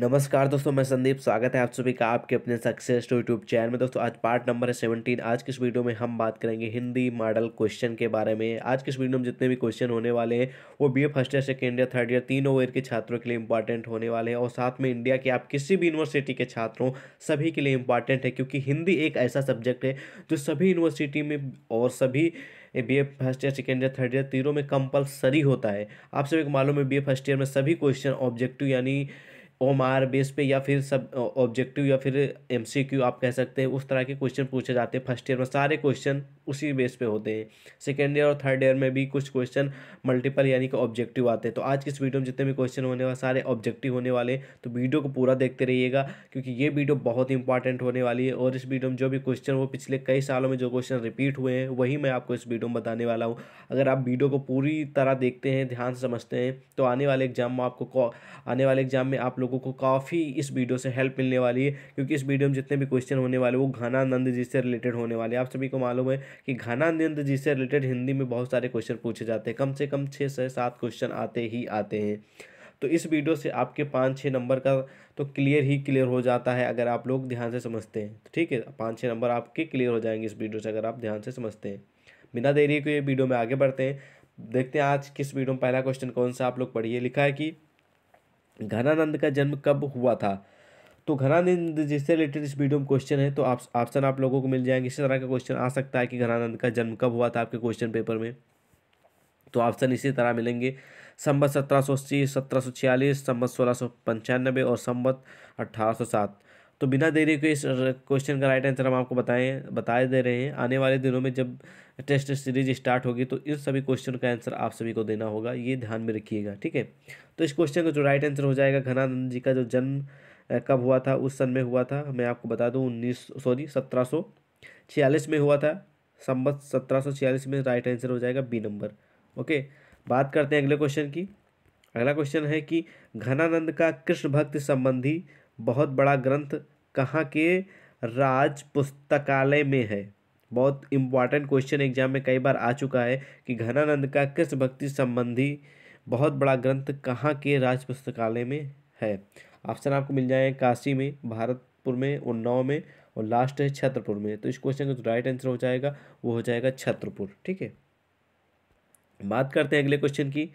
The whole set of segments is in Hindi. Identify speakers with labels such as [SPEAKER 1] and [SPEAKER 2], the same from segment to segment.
[SPEAKER 1] नमस्कार दोस्तों मैं संदीप स्वागत है आप सभी का आपके अपने सक्सेस टू यूट्यूब चैनल में दोस्तों आज पार्ट नंबर है सेवनटीन आज की इस वीडियो में हम बात करेंगे हिंदी मॉडल क्वेश्चन के बारे में आज की इस वीडियो में जितने भी क्वेश्चन होने वाले हैं वो BA first year second year third year तीनों ईयर के छात्रों के लिए इंपॉर्टेंट होने वाले हैं और साथ में इंडिया के आप किसी भी यूनिवर्सिटी के छात्रों सभी के लिए इंपॉर्टेंट है क्योंकि हिंदी एक ऐसा सब्जेक्ट है जो सभी यूनिवर्सिटी में और सभी B A first year second year third year तीनों में कंपलसरी होता है आप सभी को मालूम है बी ए फर्स्ट ईयर में सभी क्वेश्चन ऑब्जेक्टिव यानी ओम आर बेस पे या फिर सब ऑब्जेक्टिव या फिर एम सी क्यू आप कह सकते हैं उस तरह के क्वेश्चन पूछे जाते हैं फर्स्ट ईयर में सारे क्वेश्चन उसी बेस पे होते हैं सेकेंड ईयर और थर्ड ईयर में भी कुछ क्वेश्चन मल्टीपल यानी कि ऑब्जेक्टिव आते हैं तो आज की इस वीडियो में जितने भी क्वेश्चन होने वाले सारे ऑब्जेक्टिव होने वाले हैं तो वीडियो को पूरा देखते रहिएगा क्योंकि ये वीडियो बहुत इंपॉर्टेंट होने वाली है और इस वीडियो में जो भी क्वेश्चन वो पिछले कई सालों में जो क्वेश्चन रिपीट हुए हैं वही मैं आपको इस वीडियो में बताने वाला हूँ अगर आप वीडियो को पूरी तरह देखते हैं ध्यान समझते हैं तो आने वाले एग्जाम में आपको आने वाले एग्जाम में आप लोगों लोगों को काफ़ी इस वीडियो से हेल्प मिलने वाली है क्योंकि इस वीडियो में जितने भी क्वेश्चन होने वाले वो घनानंद जी से रिलेटेड होने वाले आप सभी को मालूम है कि घनानंद जी से रिलेटेड हिंदी में बहुत सारे क्वेश्चन पूछे जाते हैं कम से कम छः से सात क्वेश्चन आते ही आते हैं तो इस वीडियो से आपके पाँच छः नंबर का तो क्लियर ही क्लियर हो जाता है अगर आप लोग ध्यान से समझते हैं तो ठीक है पाँच छः नंबर आपके क्लियर हो जाएंगे इस वीडियो से अगर आप ध्यान से समझते हैं बिना देरी के वीडियो में आगे बढ़ते हैं देखते हैं आज किस वीडियो में पहला क्वेश्चन कौन सा आप लोग पढ़िए लिखा है कि घनानंद का जन्म कब हुआ था तो घनानंद जिससे रिलेटेड इस वीडियो में क्वेश्चन है तो ऑप्शन आप, आप लोगों को मिल जाएंगे इसी तरह का क्वेश्चन आ सकता है कि घनानंद का जन्म कब हुआ था आपके क्वेश्चन पेपर में तो ऑप्शन इसी तरह मिलेंगे संबत सत्रह सौ अस्सी सत्रह सौ छियालीस संबत सोलह सौ पंचानबे और संबत अट्ठारह सौ सात तो बिना देरी के इस क्वेश्चन का राइट आंसर हम आपको बताएं बताए दे रहे हैं आने वाले दिनों में जब टेस्ट सीरीज स्टार्ट होगी तो इस सभी क्वेश्चन का आंसर आप सभी को देना होगा ये ध्यान में रखिएगा ठीक है तो इस क्वेश्चन का जो राइट आंसर हो जाएगा घनानंद जी का जो जन्म कब हुआ था उस सन में हुआ था मैं आपको बता दूँ उन्नीस सॉरी सत्रह सौ छियालीस में हुआ था संबत सत्रह सौ छियालीस में राइट आंसर हो जाएगा बी नंबर ओके बात करते हैं अगले क्वेश्चन की अगला क्वेश्चन है कि घनानंद का कृष्ण भक्ति संबंधी बहुत बड़ा ग्रंथ कहाँ के राज पुस्तकालय में है बहुत इंपॉर्टेंट क्वेश्चन एग्जाम में कई बार आ चुका है कि घनानंद का कृष्ण भक्ति संबंधी बहुत बड़ा ग्रंथ कहाँ के राज पुस्तकालय में है ऑप्शन आपको मिल जाए काशी में भारतपुर में उन्नाव में और लास्ट है छत्रपुर में तो इस क्वेश्चन का जो राइट आंसर हो जाएगा वो हो जाएगा छत्रपुर ठीक है बात करते हैं अगले क्वेश्चन की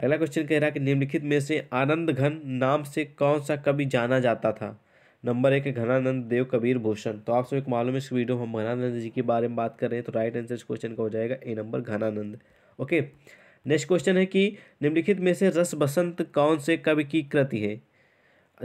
[SPEAKER 1] अगला क्वेश्चन कह रहा है कि निम्नलिखित में से आनंद घन नाम से कौन सा कवि जाना जाता था नंबर एक है घनानंद देव कबीर भूषण तो आप को मालूम है इस वीडियो हम घनानंद जी के बारे में बात कर रहे हैं तो राइट आंसर इस क्वेश्चन का हो जाएगा A number Ghananand okay next question है कि निम्नलिखित में से रस बसंत कौन से कवि की कृति है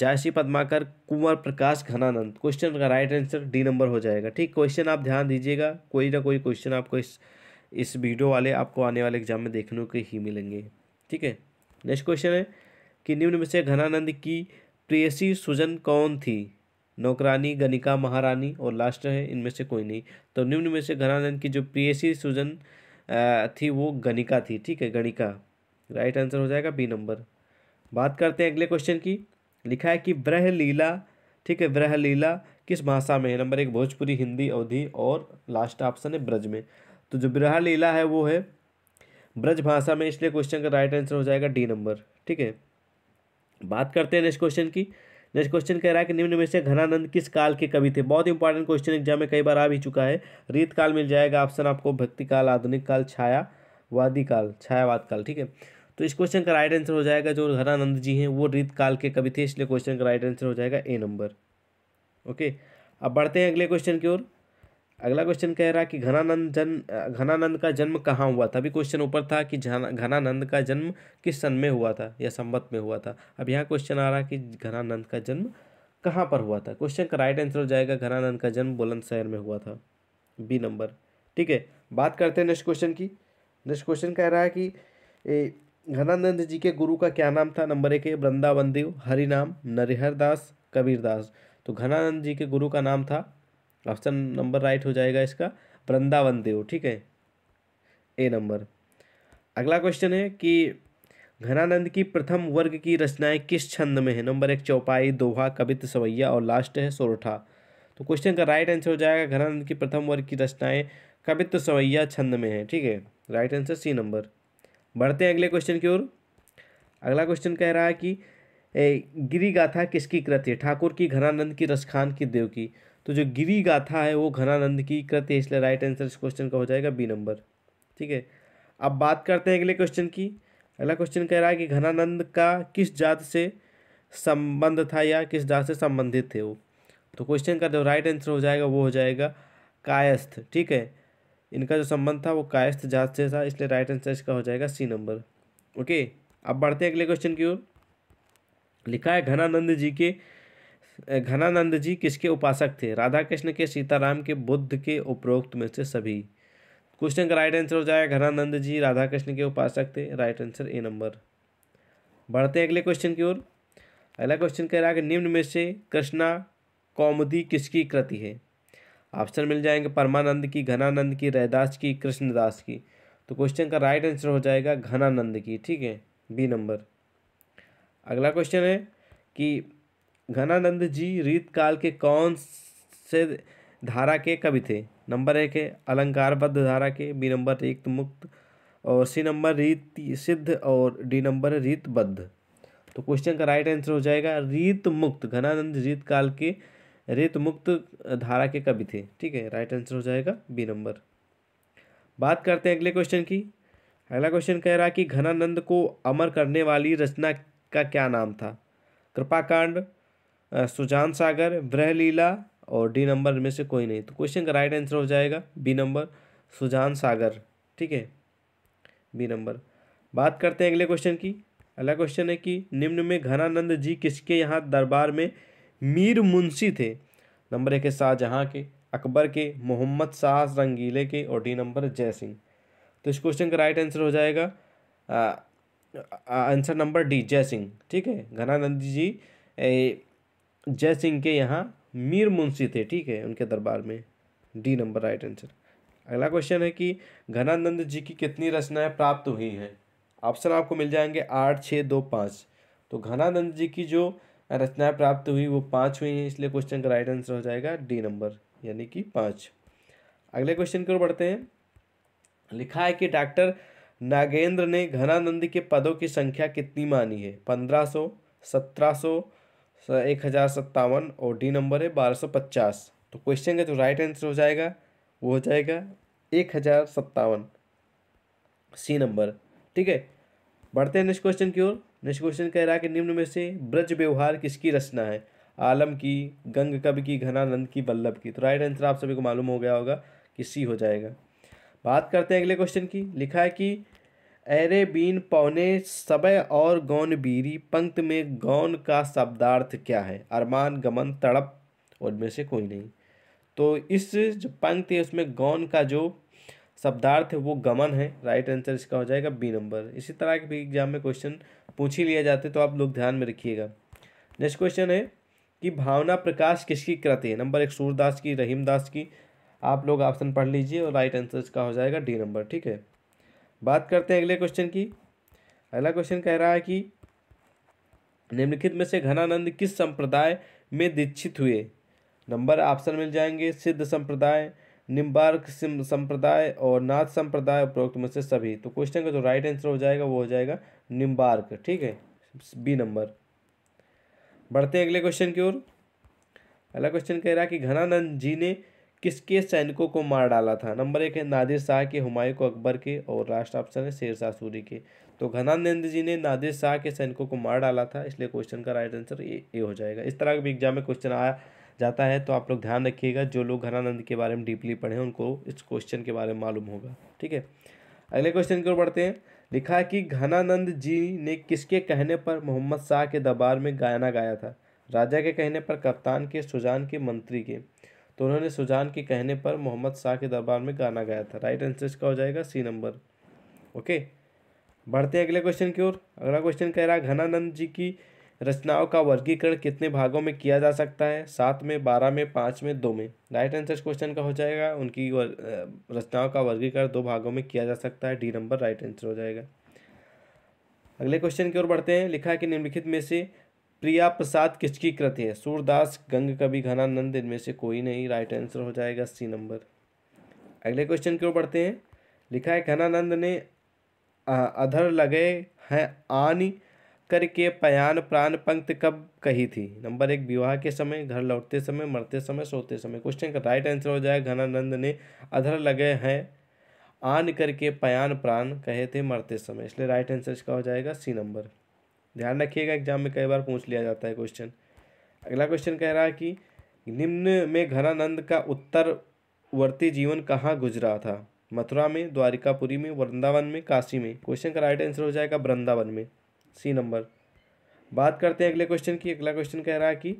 [SPEAKER 1] जायसी पद्माकर कुंवर प्रकाश घनानंद क्वेश्चन का राइट आंसर डी नंबर हो जाएगा ठीक क्वेश्चन आप ध्यान दीजिएगा कोई ना कोई क्वेश्चन आपको इस इस वीडियो वाले आपको आने वाले एग्जाम में देखने के ही मिलेंगे ठीक है नेक्स्ट क्वेश्चन है कि निम्न में से घनानंद की प्रेयसी सुजन कौन थी नौकरानी गणिका महारानी और लास्ट है इनमें से कोई नहीं तो निम्न में से घरानंद की जो प्रेयसी सुजन थी वो गणिका थी ठीक है गणिका राइट आंसर हो जाएगा बी नंबर बात करते हैं अगले क्वेश्चन की लिखा है कि ब्रह लीला ठीक है ब्रह लीला किस भाषा में है नंबर एक भोजपुरी हिंदी अवधि और लास्ट ऑप्शन है ब्रज में तो जो ब्रह लीला है वो है ब्रज भाषा में इसलिए क्वेश्चन का राइट आंसर हो जाएगा डी नंबर ठीक है बात करते हैं नेक्स्ट क्वेश्चन की नेक्स्ट क्वेश्चन कह रहा है कि निम्न में से घनानंद किस काल के कवि थे बहुत इंपॉर्टेंट क्वेश्चन एग्जाम में कई बार आ भी चुका है रीत काल मिल जाएगा ऑप्शन आपको भक्ति काल आधुनिक काल छाया वादी काल छायावाद काल ठीक है तो इस क्वेश्चन का राइट आंसर हो जाएगा जो घनानंद जी हैं वो रीत काल के कवि थे इसलिए क्वेश्चन का राइट आंसर हो जाएगा ए नंबर ओके अब बढ़ते हैं अगले क्वेश्चन की ओर अगला क्वेश्चन कह रहा है कि घनानंद जन घनानंद का जन्म कहाँ हुआ था अभी क्वेश्चन ऊपर था कि घनानंद का जन्म किस सन में हुआ था या संबत में हुआ था अब यहाँ क्वेश्चन आ रहा है कि घनानंद का जन्म कहाँ पर हुआ था क्वेश्चन का राइट आंसर हो जाएगा घनानंद का जन्म बुलंदशहर में हुआ था बी नंबर ठीक है बात करते हैं नेक्स्ट क्वेश्चन की नेक्स्ट क्वेश्चन कह रहा है कि घनानंद जी के गुरु का क्या नाम था नंबर एक है वृंदावन देव हरिनाम नरिहर दास कबीरदास तो घनानंद जी के गुरु का नाम था ऑप्शन नंबर राइट हो जाएगा इसका वृंदावन देव ठीक है ए नंबर अगला क्वेश्चन है कि घनानंद की प्रथम वर्ग की रचनाएं किस छंद में है नंबर एक चौपाई दोहा कवित सवैया और लास्ट है सोरठा तो क्वेश्चन का राइट आंसर हो जाएगा घनानंद की प्रथम वर्ग की रचनाएं कवित्व सवैया छंद में है ठीक है राइट आंसर सी नंबर बढ़ते हैं अगले क्वेश्चन की ओर अगला क्वेश्चन कह रहा है कि गिरी गाथा किसकी कृति है ठाकुर की घनानंद की रसखान की देव की तो जो गिरी गाथा है वो घनानंद की कृत्य इसलिए राइट आंसर इस क्वेश्चन का हो जाएगा बी नंबर ठीक है अब बात करते हैं अगले क्वेश्चन की अगला क्वेश्चन कह रहा है कि घनानंद का किस जात से संबंध था या किस जात से संबंधित थे वो तो क्वेश्चन का जो राइट आंसर हो जाएगा वो हो जाएगा कायस्थ ठीक है इनका जो संबंध था वो कायस्थ जात से था इसलिए राइट आंसर इसका हो जाएगा सी नंबर ओके अब बढ़ते हैं अगले क्वेश्चन की ओर लिखा है घनानंद जी के घनानंद जी किसके उपासक थे राधा कृष्ण के सीताराम के बुद्ध के उपरोक्त में से सभी क्वेश्चन का राइट आंसर हो जाएगा घनानंद जी राधा कृष्ण के उपासक थे राइट आंसर ए नंबर बढ़ते हैं अगले क्वेश्चन की ओर अगला क्वेश्चन कह रहा है कि निम्न में से कृष्णा कौमुदी किसकी कृति है ऑप्शन मिल जाएंगे परमानंद की घनानंद की रहदास की कृष्णदास की तो क्वेश्चन का राइट आंसर हो जाएगा घनानंद की ठीक है बी नंबर अगला क्वेश्चन है कि घनानंद जी रीत काल के कौन से धारा के कवि थे नंबर एक है अलंकारबद्ध धारा के बी नंबर रिक्त मुक्त और सी नंबर रीत सिद्ध और डी नंबर रीतबद्ध तो क्वेश्चन का राइट आंसर हो जाएगा रीत मुक्त घनानंद रीत काल के रीत मुक्त धारा के कवि थे ठीक है राइट आंसर हो जाएगा बी नंबर बात करते हैं अगले क्वेश्चन की अगला क्वेश्चन कह रहा कि घनानंद को अमर करने वाली रचना का क्या नाम था कृपाकांड सुजान सागर ब्रहलीला और डी नंबर में से कोई नहीं तो क्वेश्चन का राइट आंसर हो जाएगा बी नंबर सुजान सागर ठीक है बी नंबर बात करते हैं अगले क्वेश्चन की अगला क्वेश्चन है कि निम्न में घनानंद जी किसके यहाँ दरबार में मीर मुंशी थे नंबर एक है शाहजहाँ के अकबर के मोहम्मद शाह रंगीले के और डी नंबर जय सिंह तो इस क्वेश्चन का राइट आंसर हो जाएगा आंसर नंबर डी जय सिंह ठीक है घनानंद जी ए, जय सिंह के यहाँ मीर मुंशी थे ठीक है उनके दरबार में डी नंबर राइट आंसर अगला क्वेश्चन है कि घनानंद जी की कितनी रचनाएं प्राप्त हुई हैं ऑप्शन आपको मिल जाएंगे आठ छः दो पाँच तो घनानंद जी की जो रचनाएं प्राप्त हुई वो पाँच हुई हैं इसलिए क्वेश्चन का राइट आंसर हो जाएगा डी नंबर यानी कि पाँच अगले क्वेश्चन की ओर बढ़ते हैं लिखा है कि डॉक्टर नागेंद्र ने घनानंद के पदों की संख्या कितनी मानी है पंद्रह सौ सत्रह सौ एक हज़ार सत्तावन और डी नंबर है बारह सौ पचास तो क्वेश्चन का जो राइट आंसर हो जाएगा वो हो जाएगा एक हज़ार सत्तावन सी नंबर ठीक है बढ़ते हैं नेक्स्ट क्वेश्चन की ओर नेक्स्ट क्वेश्चन कह रहा है कि निम्न में से ब्रज व्यवहार किसकी रचना है आलम की गंग कब की घनानंद की वल्लभ की तो राइट आंसर आप सभी को मालूम हो गया होगा कि सी हो जाएगा बात करते हैं अगले क्वेश्चन की लिखा है कि अरे बीन पौने सबय और गौन बीरी पंक्त में गौन का शब्दार्थ क्या है अरमान गमन तड़प उनमें से कोई नहीं तो इस जो पंक्त है उसमें गौन का जो शब्दार्थ है वो गमन है राइट आंसर इसका हो जाएगा बी नंबर इसी तरह के भी एग्जाम में क्वेश्चन पूछ ही लिया जाते तो आप लोग ध्यान में रखिएगा नेक्स्ट क्वेश्चन है कि भावना प्रकाश किसकी कृति है नंबर एक सूरदास की रहीमदास की आप लोग ऑप्शन पढ़ लीजिए और राइट आंसर इसका हो जाएगा डी नंबर ठीक है बात करते हैं अगले क्वेश्चन की अगला क्वेश्चन कह रहा है कि निम्नलिखित में से घनानंद किस संप्रदाय में दीक्षित हुए नंबर ऑप्शन मिल जाएंगे सिद्ध संप्रदाय निम्बार्क संप्रदाय और नाथ संप्रदाय उपरोक्त में से सभी तो क्वेश्चन का जो राइट आंसर हो जाएगा वो हो जाएगा निम्बार्क ठीक है बी नंबर बढ़ते हैं अगले क्वेश्चन की ओर अगला क्वेश्चन कह रहा है कि घनानंद जी ने किसके सैनिकों को मार डाला था नंबर एक है नादिर शाह के हुमायूं को अकबर के और लास्ट ऑप्शन है शेर शाह सूरी के तो घनानंद जी ने नादिर शाह के सैनिकों को मार डाला था इसलिए क्वेश्चन का राइट आंसर ए हो जाएगा इस तरह के एग्जाम में क्वेश्चन आया जाता है तो आप लोग ध्यान रखिएगा जो लोग घनानंद के बारे में डीपली पढ़े उनको इस क्वेश्चन के बारे में मालूम होगा ठीक है अगले क्वेश्चन की ओर बढ़ते हैं लिखा है कि घनानंद जी ने किसके कहने पर मोहम्मद शाह के दरबार में गायना गाया था राजा के कहने पर कप्तान के सुजान के मंत्री के तो उन्होंने सुजान के कहने पर मोहम्मद शाह के दरबार में गाना गाया था राइट आंसर इसका हो जाएगा सी नंबर ओके बढ़ते हैं अगले क्वेश्चन की ओर अगला क्वेश्चन कह रहा है घनानंद जी की रचनाओं का वर्गीकरण कितने भागों में किया जा सकता है सात में बारह में पाँच में दो में राइट आंसर क्वेश्चन का हो जाएगा उनकी रचनाओं का वर्गीकरण दो भागों में किया जा सकता है डी नंबर राइट आंसर हो जाएगा अगले क्वेश्चन की ओर बढ़ते हैं लिखा है कि निम्नलिखित में से प्रिया प्रसाद किसकी कृत है सूरदास गंग कवि घनानंद इनमें से कोई नहीं राइट आंसर हो जाएगा सी नंबर अगले क्वेश्चन क्यों पढ़ते हैं लिखा है घनानंद ने अधर लगे हैं आन करके पयान प्राण पंक्त कब कही थी नंबर एक विवाह के समय घर लौटते समय मरते समय सोते समय क्वेश्चन का राइट आंसर हो जाएगा घनानंद ने अधर लगे हैं आन करके पयान प्राण कहे थे मरते समय इसलिए राइट आंसर इसका हो जाएगा सी नंबर ध्यान रखिएगा एग्जाम में कई बार पूछ लिया जाता है क्वेश्चन अगला क्वेश्चन कह रहा है कि निम्न में घनानंद का उत्तरवर्ती जीवन कहाँ गुजरा था मथुरा में द्वारिकापुरी में वृंदावन में काशी में क्वेश्चन का राइट आंसर हो जाएगा वृंदावन में सी नंबर बात करते हैं अगले क्वेश्चन की अगला क्वेश्चन कह रहा है कि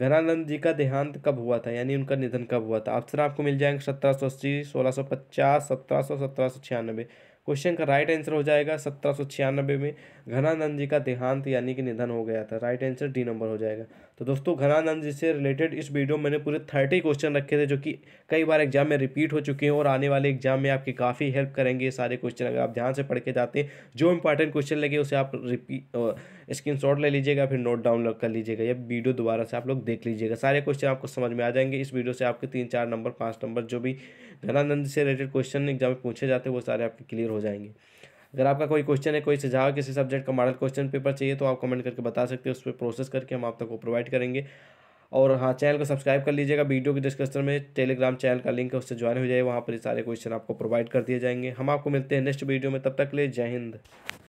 [SPEAKER 1] घनानंद जी का देहांत कब हुआ था यानी उनका निधन कब हुआ था ऑप्शन आपको मिल जाएंगे सत्रह सौ अस्सी सोलह सौ पचास सत्रह सौ सत्रह सौ छियानबे क्वेश्चन का राइट आंसर हो जाएगा सत्रह में घनानंद जी का देहांत यानी कि निधन हो गया था राइट आंसर डी नंबर हो जाएगा तो दोस्तों घनानंद जी से रिलेटेड इस वीडियो में मैंने पूरे थर्टी क्वेश्चन रखे थे जो कि कई बार एग्जाम में रिपीट हो चुके हैं और आने वाले एग्जाम में आपकी काफ़ी हेल्प करेंगे सारे क्वेश्चन अगर आप ध्यान से पढ़ के जाते हैं जो इंपॉर्टेंट क्वेश्चन लगे उसे आप रिपीट स्क्रीन शॉट ले लीजिएगा फिर नोट डाउनलोड कर लीजिएगा या वीडियो दोबारा से आप लोग देख लीजिएगा सारे क्वेश्चन आपको समझ में आ जाएंगे इस वीडियो से आपके तीन चार नंबर पाँच नंबर जो भी घनानंद से रिलेटेड क्वेश्चन एग्जाम में पूछे जाते हैं वो सारे आपके क्लियर हो जाएंगे अगर आपका कोई क्वेश्चन है कोई सुझाव किसी सब्जेक्ट का मॉडल क्वेश्चन पेपर चाहिए तो आप कमेंट करके बता सकते हैं उस पर प्रोसेस करके हम आप तक को प्रोवाइड करेंगे और हाँ चैनल को सब्सक्राइब कर लीजिएगा वीडियो के डिस्क्रिप्शन में टेलीग्राम चैनल का लिंक है उससे ज्वाइन हो जाए वहाँ पर सारे क्वेश्चन आपको प्रोवाइड कर दिए जाएंगे हम आपको मिलते हैं नेक्स्ट वीडियो में तब तक ले जय हिंद